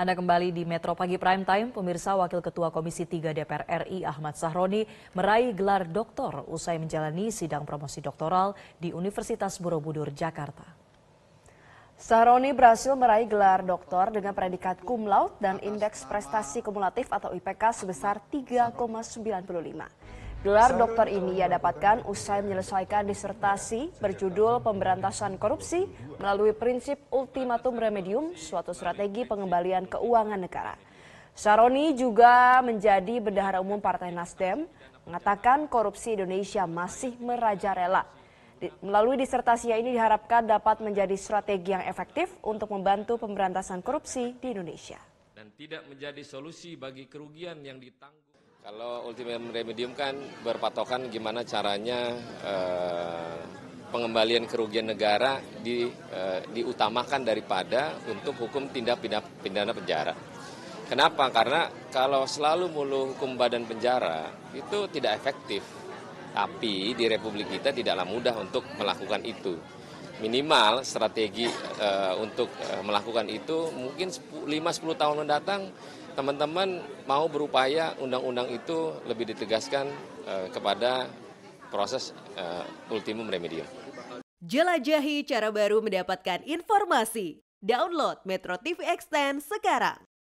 Anda kembali di Metro Pagi Prime Time, pemirsa Wakil Ketua Komisi 3 DPR RI Ahmad Sahroni meraih gelar doktor usai menjalani sidang promosi doktoral di Universitas Borobudur, Jakarta. Sahroni berhasil meraih gelar doktor dengan predikat cum laude dan indeks prestasi kumulatif atau IPK sebesar 3,95. Gelar doktor ini ia dapatkan usai menyelesaikan disertasi berjudul Pemberantasan Korupsi melalui prinsip ultimatum remedium, suatu strategi pengembalian keuangan negara. Saroni juga menjadi bendahara umum Partai Nasdem, mengatakan korupsi Indonesia masih merajalela. Melalui disertasi ini diharapkan dapat menjadi strategi yang efektif untuk membantu pemberantasan korupsi di Indonesia. Dan tidak menjadi solusi bagi kerugian yang ditanggung. Kalau ultimate remedium kan berpatokan gimana caranya eh, pengembalian kerugian negara di, eh, diutamakan daripada untuk hukum tindak pidana, penjara. Kenapa? Karena kalau selalu mulu hukum badan penjara itu tidak efektif. Tapi di Republik kita tidaklah mudah untuk melakukan itu. Minimal strategi e, untuk melakukan itu mungkin 5-10 tahun mendatang teman-teman mau berupaya undang-undang itu lebih ditegaskan eh, kepada proses eh, ultimum remedium. Jelajahi cara baru mendapatkan informasi. Download Metro TV Extend sekarang.